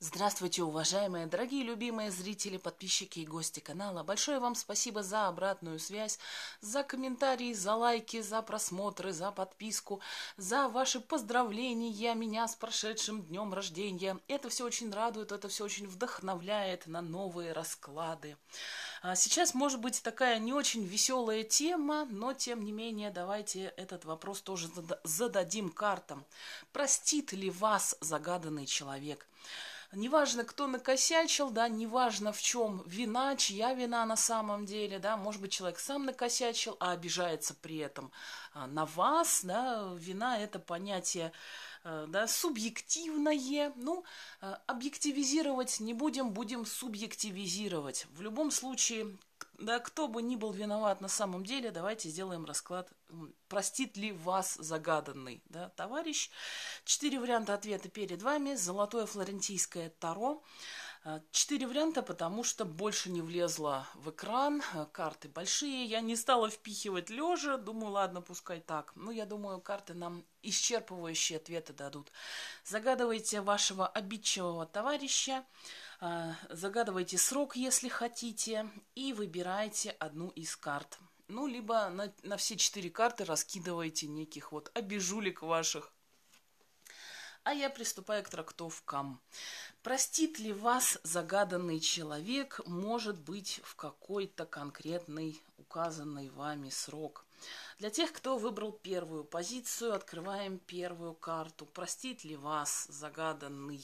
Здравствуйте, уважаемые, дорогие, любимые зрители, подписчики и гости канала. Большое вам спасибо за обратную связь, за комментарии, за лайки, за просмотры, за подписку, за ваши поздравления меня с прошедшим днем рождения. Это все очень радует, это все очень вдохновляет на новые расклады. А сейчас, может быть, такая не очень веселая тема, но, тем не менее, давайте этот вопрос тоже зададим картам. Простит ли вас загаданный человек? Человек неважно, кто накосячил, да, неважно, в чем вина, чья вина на самом деле, да, может быть, человек сам накосячил, а обижается при этом а, на вас, да, вина – это понятие, э, да, субъективное, ну, э, объективизировать не будем, будем субъективизировать. В любом случае, да, кто бы ни был виноват на самом деле, давайте сделаем расклад. Простит ли вас загаданный, да, товарищ? Четыре варианта ответа перед вами. Золотое флорентийское таро. А, четыре варианта, потому что больше не влезло в экран, а, карты большие, я не стала впихивать лежа, думаю, ладно, пускай так. Но ну, я думаю, карты нам исчерпывающие ответы дадут. Загадывайте вашего обидчивого товарища, Э, загадывайте срок, если хотите, и выбирайте одну из карт. Ну, либо на, на все четыре карты раскидываете неких вот обижулик ваших. А я приступаю к трактовкам. Простит ли вас загаданный человек, может быть, в какой-то конкретный указанный вами срок? Для тех, кто выбрал первую позицию, открываем первую карту. Простит ли вас загаданный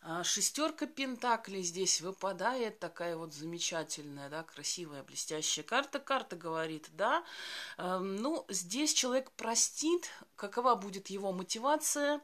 а шестерка пентаклей здесь выпадает, такая вот замечательная, да, красивая, блестящая карта. Карта говорит, да, эм, ну, здесь человек простит, какова будет его мотивация.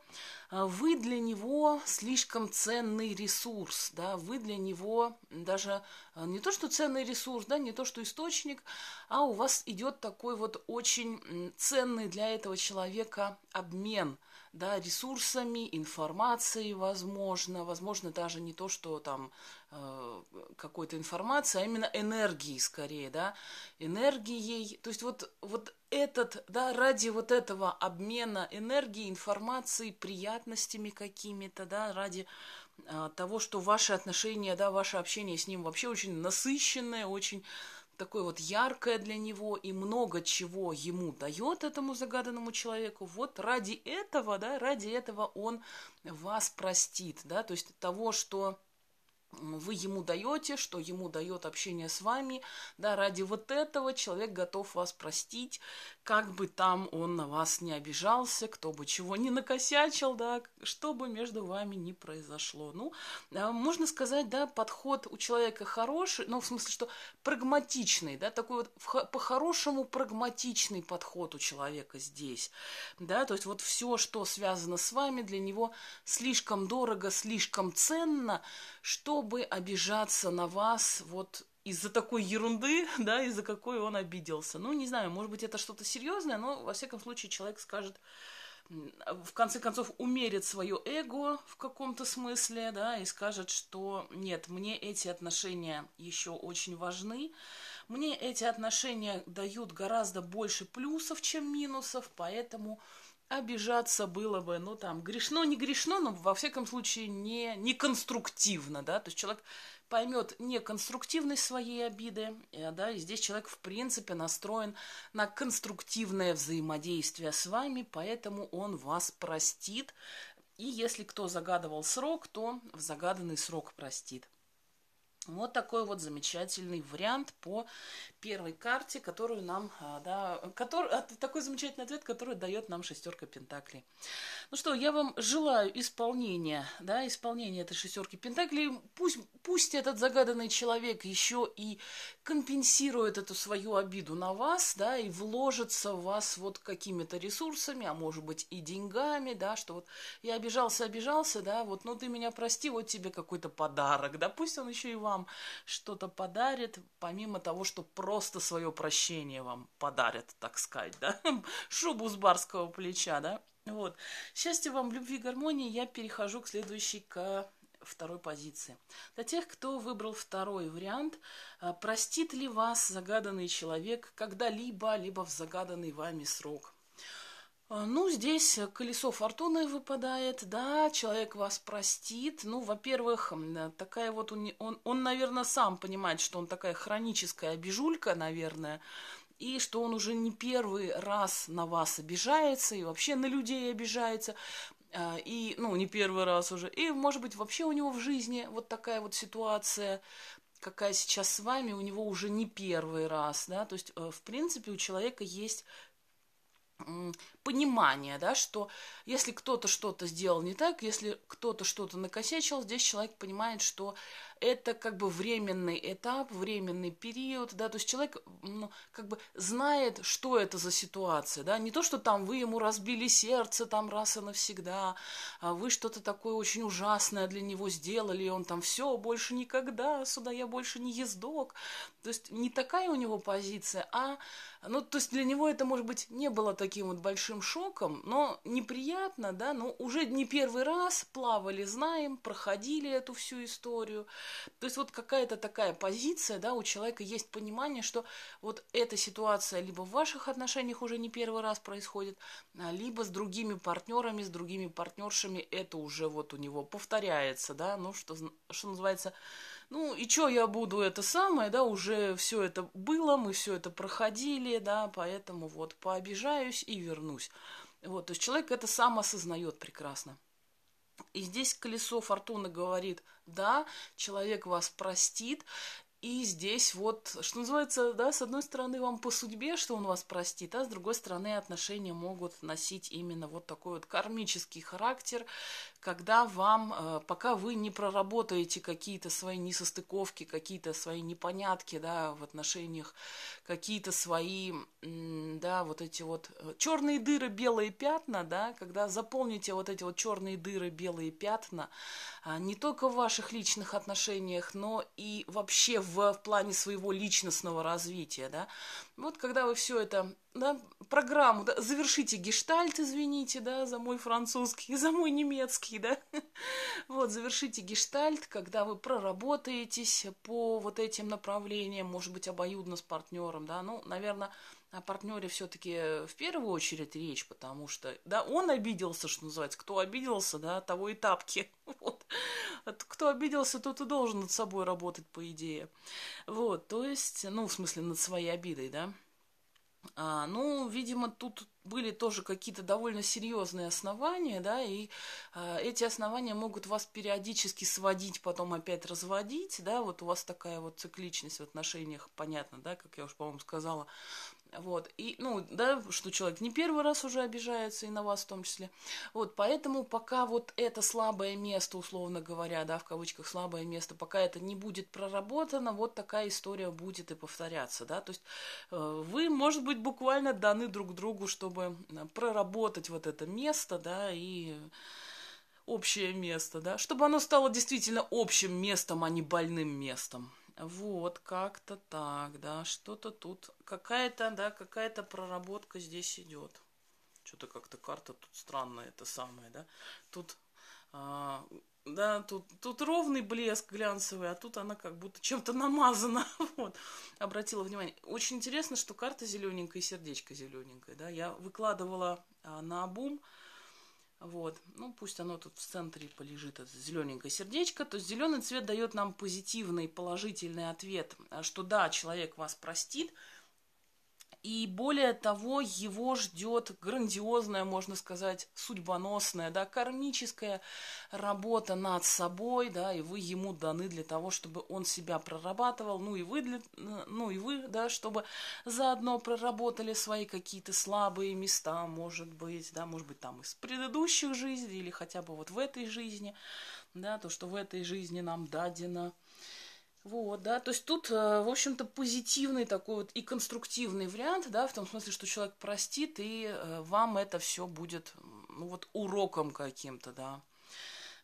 Э, вы для него слишком ценный ресурс, да, вы для него даже э, не то, что ценный ресурс, да, не то, что источник, а у вас идет такой вот очень ценный для этого человека обмен – да, ресурсами, информацией, возможно, возможно, даже не то, что там э, какой-то информации, а именно энергией скорее, да, энергией. То есть вот, вот этот, да, ради вот этого обмена энергией, информацией, приятностями какими-то, да, ради э, того, что ваши отношения, да, ваше общение с ним вообще очень насыщенное, очень такое вот яркое для него и много чего ему дает этому загаданному человеку, вот ради этого, да, ради этого он вас простит, да, то есть того, что вы ему даете, что ему дает общение с вами, да, ради вот этого человек готов вас простить, как бы там он на вас не обижался, кто бы чего не накосячил, да, что бы между вами не произошло. Ну, а, можно сказать, да, подход у человека хороший, ну, в смысле, что прагматичный, да, такой вот по-хорошему прагматичный подход у человека здесь, да, то есть вот все, что связано с вами, для него слишком дорого, слишком ценно, что бы обижаться на вас вот из-за такой ерунды, да, из-за какой он обиделся. Ну, не знаю, может быть, это что-то серьезное, но, во всяком случае, человек скажет, в конце концов, умерит свое эго в каком-то смысле, да, и скажет, что нет, мне эти отношения еще очень важны, мне эти отношения дают гораздо больше плюсов, чем минусов, поэтому обижаться было бы, ну, там, грешно, не грешно, но, во всяком случае, не, не конструктивно, да, то есть человек поймет неконструктивность своей обиды, э, да, и здесь человек, в принципе, настроен на конструктивное взаимодействие с вами, поэтому он вас простит, и если кто загадывал срок, то в загаданный срок простит. Вот такой вот замечательный вариант по первой карте, которую нам, а, да, который, а, такой замечательный ответ, который дает нам шестерка Пентаклей. Ну что, я вам желаю исполнения, да, исполнения этой шестерки Пентаклей. Пусть, пусть этот загаданный человек еще и компенсирует эту свою обиду на вас, да, и вложится в вас вот какими-то ресурсами, а может быть и деньгами, да, что вот я обижался, обижался, да, вот, ну ты меня прости, вот тебе какой-то подарок, да, пусть он еще и вам что-то подарит, помимо того, что просто просто свое прощение вам подарят, так сказать, да, шубу с барского плеча, да. Вот. Счастья вам, любви, гармонии. Я перехожу к следующей, к э, второй позиции. Для тех, кто выбрал второй вариант, э, простит ли вас загаданный человек когда-либо, либо в загаданный вами срок? А, ну, здесь э, колесо фортуны выпадает, да, человек вас простит. Ну, во-первых, такая вот, он, он, он, наверное, сам понимает, что он такая хроническая обижулька, наверное, и что он уже не первый раз на вас обижается, и вообще на людей обижается, а, и, ну, не первый раз уже. И, может быть, вообще у него в жизни вот такая вот ситуация, какая сейчас с вами, у него уже не первый раз, да, то есть, э, в принципе, у человека есть понимание, да, что если кто-то что-то сделал не так, если кто-то что-то накосячил, здесь человек понимает, что это как бы временный этап, временный период, да, то есть человек ну, как бы знает, что это за ситуация, да, не то, что там вы ему разбили сердце там раз и навсегда, а вы что-то такое очень ужасное для него сделали, и он там все, больше никогда, сюда я больше не ездок, то есть не такая у него позиция, а, ну, то есть для него это, может быть, не было таким вот большим шоком, но неприятно, да, но уже не первый раз плавали, знаем, проходили эту всю историю, то есть вот какая-то такая позиция, да, у человека есть понимание, что вот эта ситуация либо в ваших отношениях уже не первый раз происходит, а, либо с другими партнерами, с другими партнершами это уже вот у него повторяется, да, ну что, что называется, ну и что я буду это самое, да, уже все это было, мы все это проходили, да, поэтому вот пообижаюсь и вернусь. Вот, то есть человек это сам осознает прекрасно. И здесь колесо фортуны говорит, да, человек вас простит, и здесь вот, что называется, да, с одной стороны вам по судьбе, что он вас простит, а с другой стороны отношения могут носить именно вот такой вот кармический характер, когда вам, э, пока вы не проработаете какие-то свои несостыковки, какие-то свои непонятки, да, в отношениях, какие-то свои, да, вот эти вот э, черные дыры, белые пятна, да, когда заполните вот эти вот черные дыры, белые пятна, а, не только в ваших личных отношениях, но и вообще в, в плане своего личностного развития, да, вот когда вы все это да, программу, да, завершите гештальт, извините, да, за мой французский, за мой немецкий, языки, да? Вот, завершите гештальт, когда вы проработаетесь по вот этим направлениям, может быть, обоюдно с партнером, да? Ну, наверное, о партнере все-таки в первую очередь речь, потому что, да, он обиделся, что называется, кто обиделся, да, того и тапки. Вот. А кто обиделся, тот и должен над собой работать, по идее. Вот, то есть, ну, в смысле, над своей обидой, да. А, ну, видимо, тут были тоже какие-то довольно серьезные основания, да, и э, эти основания могут вас периодически сводить, потом опять разводить, да, вот у вас такая вот цикличность в отношениях, понятно, да, как я уже, по-моему, сказала, вот, и, ну, да, что человек не первый раз уже обижается, и на вас в том числе. Вот, поэтому пока вот это слабое место, условно говоря, да, в кавычках слабое место, пока это не будет проработано, вот такая история будет и повторяться, да, то есть э, вы, может быть, буквально даны друг другу, чтобы э, проработать вот это место, да, и общее место, да, чтобы оно стало действительно общим местом, а не больным местом. Вот, как-то так, да, что-то тут, какая-то, да, какая-то проработка здесь идет. Что-то как-то карта тут странная, это самое, да. Тут, а, да, тут, тут ровный блеск глянцевый, а тут она как будто чем-то намазана, вот. Обратила внимание. Очень интересно, что карта зелененькая и сердечко зелененькое, да. Я выкладывала а, на обум, а, вот. Ну, пусть оно тут в центре полежит, это зелененькое сердечко. То есть зеленый цвет дает нам позитивный, положительный ответ, а, что да, человек вас простит, и более того, его ждет грандиозная, можно сказать, судьбоносная, да, кармическая работа над собой, да, и вы ему даны для того, чтобы он себя прорабатывал, ну и вы, для, ну и вы, да, чтобы заодно проработали свои какие-то слабые места, может быть, да, может быть, там из предыдущих жизней или хотя бы вот в этой жизни, да, то, что в этой жизни нам дадено – вот, да, то есть тут, э, в общем-то, позитивный такой вот и конструктивный вариант, да, в том смысле, что человек простит, и э, вам это все будет, ну, вот, уроком каким-то, да.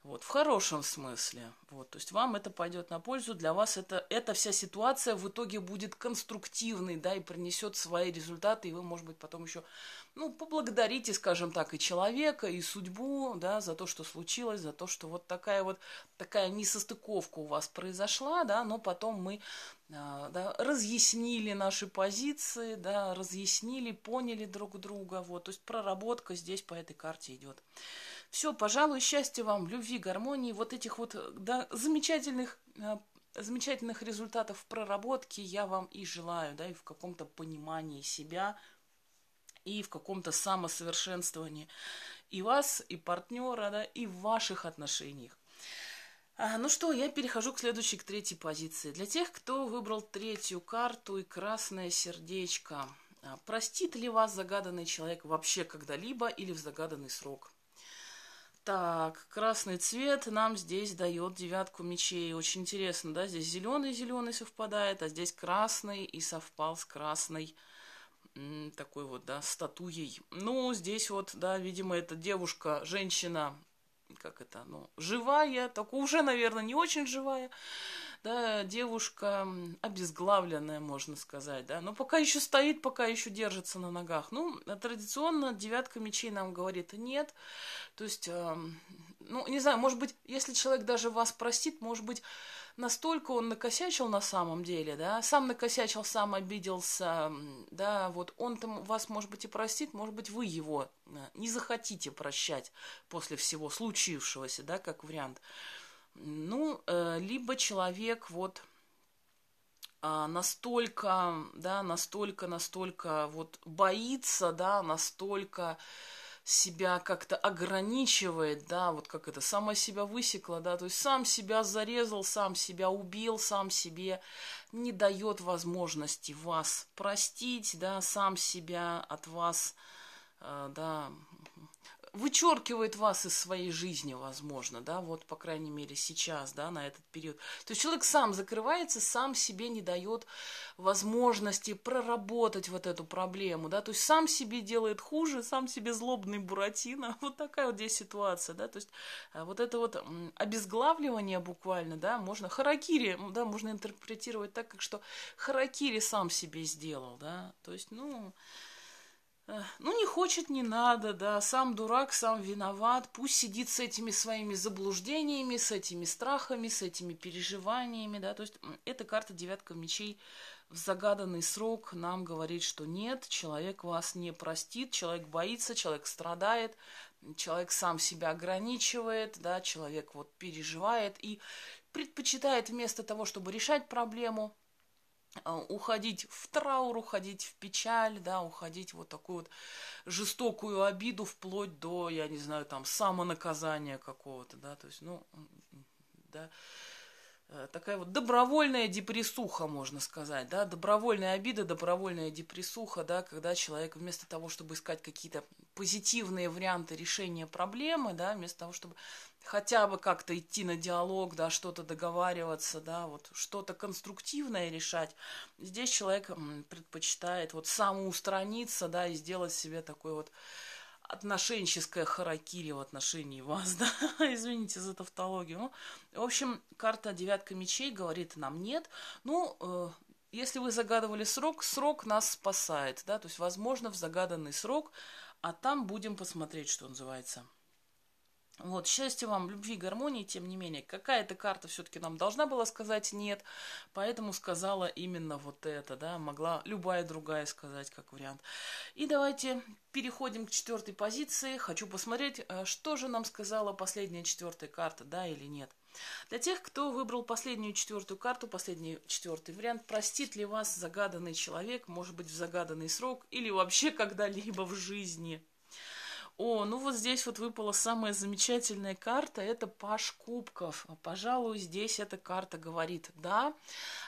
Вот, в хорошем смысле. Вот, то есть вам это пойдет на пользу, для вас это, эта вся ситуация в итоге будет конструктивной, да, и принесет свои результаты, и вы, может быть, потом еще ну, поблагодарите, скажем так, и человека, и судьбу, да, за то, что случилось, за то, что вот такая вот такая несостыковка у вас произошла, да, но потом мы а, да, разъяснили наши позиции, да, разъяснили, поняли друг друга, вот, то есть проработка здесь по этой карте идет. Все, пожалуй, счастья вам, любви, гармонии, вот этих вот да, замечательных а, замечательных результатов проработки я вам и желаю, да, и в каком-то понимании себя – и в каком-то самосовершенствовании и вас, и партнера, да, и в ваших отношениях. А, ну что, я перехожу к следующей, к третьей позиции. Для тех, кто выбрал третью карту и красное сердечко, а, простит ли вас загаданный человек вообще когда-либо или в загаданный срок? Так, красный цвет нам здесь дает девятку мечей. Очень интересно, да, здесь зеленый-зеленый совпадает, а здесь красный и совпал с красной такой вот, да, статуей. Ну, здесь вот, да, видимо, эта девушка, женщина, как это, ну, живая, только уже, наверное, не очень живая, да, девушка обезглавленная, можно сказать, да, но пока еще стоит, пока еще держится на ногах. Ну, традиционно девятка мечей нам говорит нет, то есть ну, не знаю, может быть, если человек даже вас простит, может быть, настолько он накосячил на самом деле, да, сам накосячил, сам обиделся, да, вот он там вас, может быть, и простит, может быть, вы его э, не захотите прощать после всего случившегося, да, как вариант. Ну, э, либо человек вот а, настолько, да, настолько, настолько вот боится, да, настолько себя как-то ограничивает, да, вот как это, сама себя высекла, да, то есть сам себя зарезал, сам себя убил, сам себе не дает возможности вас простить, да, сам себя от вас, э, да, вычеркивает вас из своей жизни, возможно, да, вот, по крайней мере, сейчас, да, на этот период. То есть человек сам закрывается, сам себе не дает возможности проработать вот эту проблему, да, то есть сам себе делает хуже, сам себе злобный буратино, вот такая вот здесь ситуация, да, то есть э, вот это вот обезглавливание буквально, да, можно, харакири, да, можно интерпретировать так, как что харакири сам себе сделал, да, то есть, ну, ну, не хочет, не надо, да, сам дурак, сам виноват, пусть сидит с этими своими заблуждениями, с этими страхами, с этими переживаниями, да, то есть эта карта девятка мечей в загаданный срок нам говорит, что нет, человек вас не простит, человек боится, человек страдает, человек сам себя ограничивает, да, человек вот переживает и предпочитает вместо того, чтобы решать проблему, а, уходить в траур, уходить в печаль, да, уходить вот такую вот жестокую обиду вплоть до, я не знаю, там, самонаказания какого-то, да, то есть, ну, да, э, такая вот добровольная депрессуха, можно сказать, да, добровольная обида, добровольная депрессуха, да, когда человек вместо того, чтобы искать какие-то позитивные варианты решения проблемы, да, вместо того, чтобы хотя бы как-то идти на диалог, да, что-то договариваться, да, вот что-то конструктивное решать. Здесь человек предпочитает вот самоустраниться, да, и сделать себе такое вот отношенческое харакири в отношении вас, да, извините за тавтологию. Ну, в общем, карта девятка мечей говорит нам нет. Ну, э, если вы загадывали срок, срок нас спасает, да, то есть, возможно, в загаданный срок, а там будем посмотреть, что называется. Вот, счастья вам, любви, гармонии, тем не менее, какая-то карта все-таки нам должна была сказать нет, поэтому сказала именно вот это, да, могла любая другая сказать, как вариант. И давайте переходим к четвертой позиции. Хочу посмотреть, э, что же нам сказала последняя четвертая карта, да или нет. Для тех, кто выбрал последнюю четвертую карту, последний четвертый вариант, простит ли вас загаданный человек, может быть, в загаданный срок или вообще когда-либо в жизни. О, ну вот здесь вот выпала самая замечательная карта, это Паш Кубков. Пожалуй, здесь эта карта говорит, да.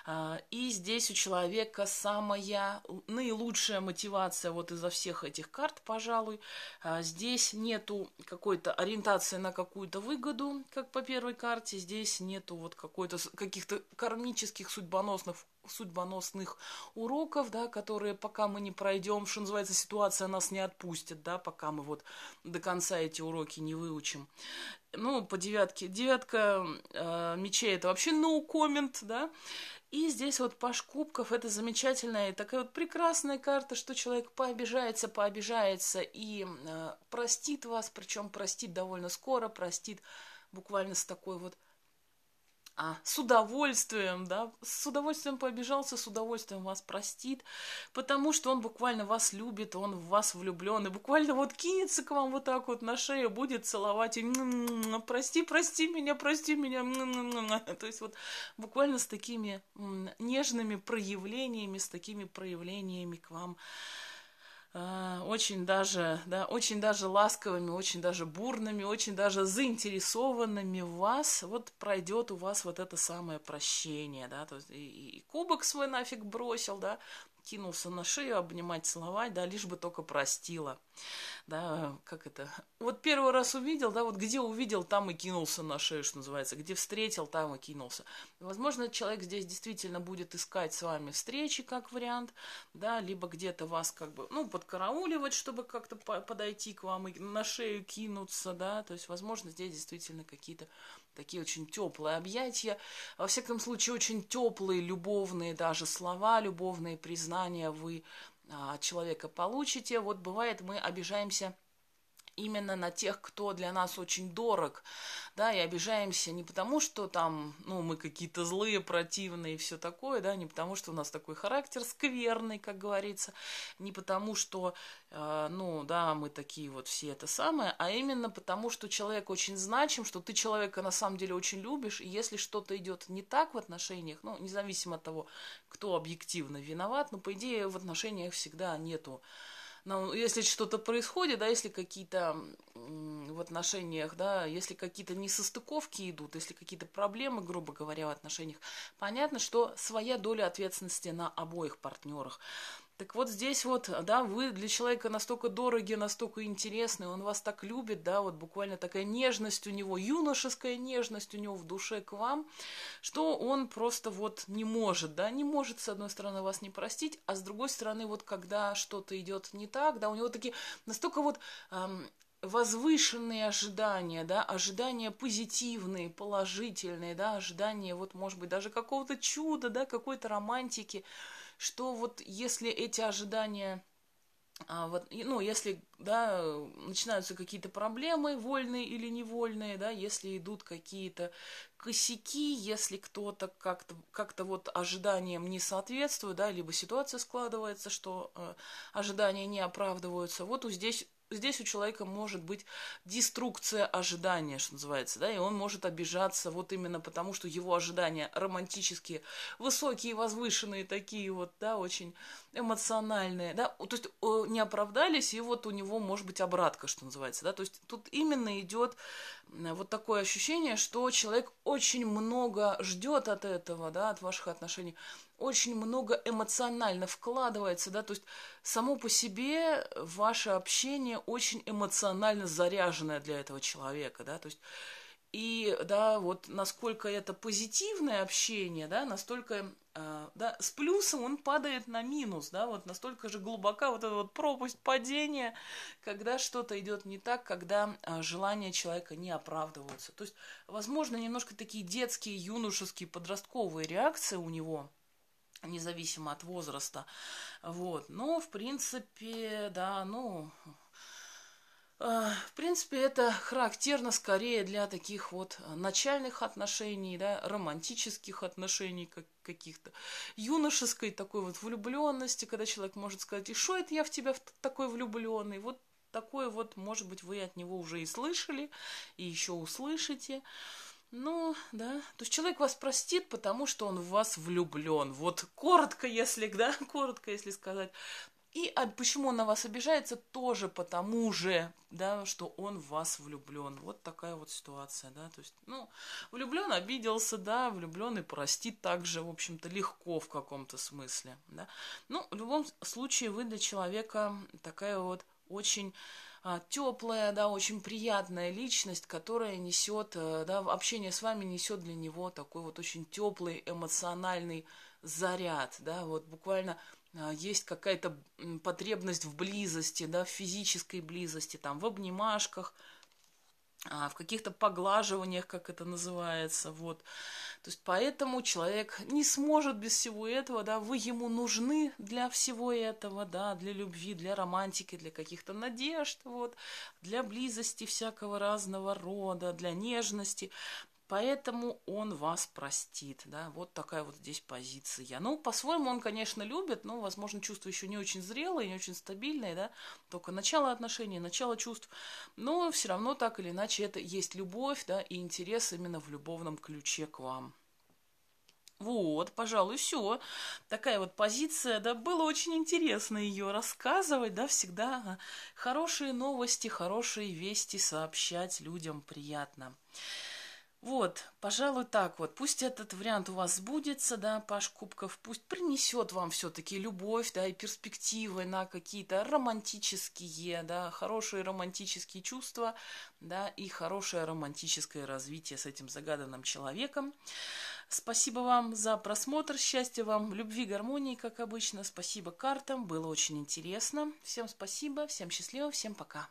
А, и здесь у человека самая наилучшая мотивация вот изо всех этих карт, пожалуй. А, здесь нету какой-то ориентации на какую-то выгоду, как по первой карте. Здесь нету вот какой-то каких-то кармических судьбоносных судьбоносных уроков, да, которые пока мы не пройдем, что называется, ситуация нас не отпустит, да, пока мы вот до конца эти уроки не выучим. Ну, по девятке. Девятка э, мечей это вообще no comment, да. И здесь вот Паш Кубков, это замечательная такая вот прекрасная карта, что человек пообижается, пообижается и э, простит вас, причем простит довольно скоро, простит буквально с такой вот э, а, с удовольствием, да, с удовольствием пообижался, с удовольствием вас простит, потому что он буквально вас любит, он в вас влюблен, и буквально вот кинется к вам вот так вот на шею, будет целовать, и «М-м-м, прости, прости меня, прости меня, то есть вот буквально с такими нежными проявлениями, с такими проявлениями к вам а, очень даже, да, очень даже ласковыми, очень даже бурными, очень даже заинтересованными в вас, вот пройдет у вас вот это самое прощение, да, то есть и, и кубок свой нафиг бросил, да, кинулся на шею обнимать, целовать, да, лишь бы только простила. Да, как это? Вот первый раз увидел, да, вот где увидел, там и кинулся на шею, что называется, где встретил, там и кинулся. Возможно, человек здесь действительно будет искать с вами встречи, как вариант, да, либо где-то вас как бы, ну, подкарауливать, чтобы как-то подойти к вам и на шею кинуться, да, то есть, возможно, здесь действительно какие-то такие очень теплые объятия, во всяком случае очень теплые любовные даже слова, любовные признания вы а, от человека получите. Вот бывает мы обижаемся именно на тех, кто для нас очень дорог, да, и обижаемся не потому, что там, ну, мы какие-то злые, противные и все такое, да, не потому, что у нас такой характер скверный, как говорится, не потому, что, э, ну, да, мы такие вот все это самое, а именно потому, что человек очень значим, что ты человека на самом деле очень любишь, и если что-то идет не так в отношениях, ну, независимо от того, кто объективно виноват, но, ну, по идее, в отношениях всегда нету нам, ну, если что-то происходит, да, если какие-то в отношениях, да, если какие-то несостыковки идут, если какие-то проблемы, грубо говоря, в отношениях, понятно, что своя доля ответственности на обоих партнерах. Так вот здесь вот, да, вы для человека настолько дороги, настолько интересны, он вас так любит, да, вот буквально такая нежность у него, юношеская нежность у него в душе к вам, что он просто вот не может, да, не может, с одной стороны, вас не простить, а с другой стороны, вот когда что-то идет не так, да, у него такие настолько вот эм, возвышенные ожидания, да, ожидания позитивные, положительные, да, ожидания вот, может быть, даже какого-то чуда, да, какой-то романтики – что вот если эти ожидания а вот, ну, если, да, начинаются какие-то проблемы, вольные или невольные, да, если идут какие-то косяки, если кто-то как-то как вот ожиданиям не соответствует, да, либо ситуация складывается, что э, ожидания не оправдываются, вот у здесь здесь у человека может быть деструкция ожидания, что называется, да, и он может обижаться вот именно потому, что его ожидания романтические, высокие, возвышенные такие вот, да, очень эмоциональные, да, то есть э, не оправдались, и вот у него может быть обратка, что называется, да, то есть тут именно идет вот такое ощущение, что человек очень много ждет от этого, да, от ваших отношений, очень много эмоционально вкладывается, да, то есть само по себе ваше общение очень эмоционально заряженное для этого человека, да, то есть и да, вот насколько это позитивное общение, да, настолько а, да, с плюсом он падает на минус, да, вот настолько же глубока вот эта вот пропасть падения, когда что-то идет не так, когда а, желания человека не оправдываются. То есть, возможно, немножко такие детские, юношеские, подростковые реакции у него независимо от возраста. Вот. Но, в принципе, да, ну, а, в принципе, это характерно скорее для таких вот начальных отношений, да, романтических отношений как каких-то, юношеской такой вот влюбленности, когда человек может сказать, и что это я в тебя такой влюбленный, вот такое вот, может быть, вы от него уже и слышали, и еще услышите. Ну, да. То есть человек вас простит, потому что он в вас влюблен. Вот коротко, если, да, коротко, если сказать, и а почему он на вас обижается, тоже потому же, да, что он в вас влюблен. Вот такая вот ситуация, да, то есть, ну, влюблен, обиделся, да, влюблен и простит также, в общем-то, легко в каком-то смысле, да. Ну, в любом случае, вы для человека такая вот очень а, теплая, да, очень приятная личность, которая несет, э, да, общение с вами несет для него такой вот очень теплый эмоциональный заряд, да, вот буквально а, есть какая-то потребность в близости, да, в физической близости, там, в обнимашках, а, в каких-то поглаживаниях, как это называется, вот. То есть поэтому человек не сможет без всего этого, да, вы ему нужны для всего этого, да, для любви, для романтики, для каких-то надежд, вот, для близости всякого разного рода, для нежности поэтому он вас простит. Да? Вот такая вот здесь позиция. Ну, по-своему он, конечно, любит, но, возможно, чувство еще не очень зрелое, не очень стабильное, да? только начало отношений, начало чувств. Но все равно так или иначе это есть любовь да, и интерес именно в любовном ключе к вам. Вот, пожалуй, все. Такая вот позиция, да, было очень интересно ее рассказывать, да, всегда хорошие новости, хорошие вести сообщать людям приятно. Вот, пожалуй, так вот. Пусть этот вариант у вас сбудется, да, Паш Кубков, пусть принесет вам все-таки любовь, да, и перспективы на какие-то романтические, да, хорошие романтические чувства, да, и хорошее романтическое развитие с этим загаданным человеком. Спасибо вам за просмотр, счастья вам, любви, гармонии, как обычно. Спасибо картам, было очень интересно. Всем спасибо, всем счастливо, всем пока.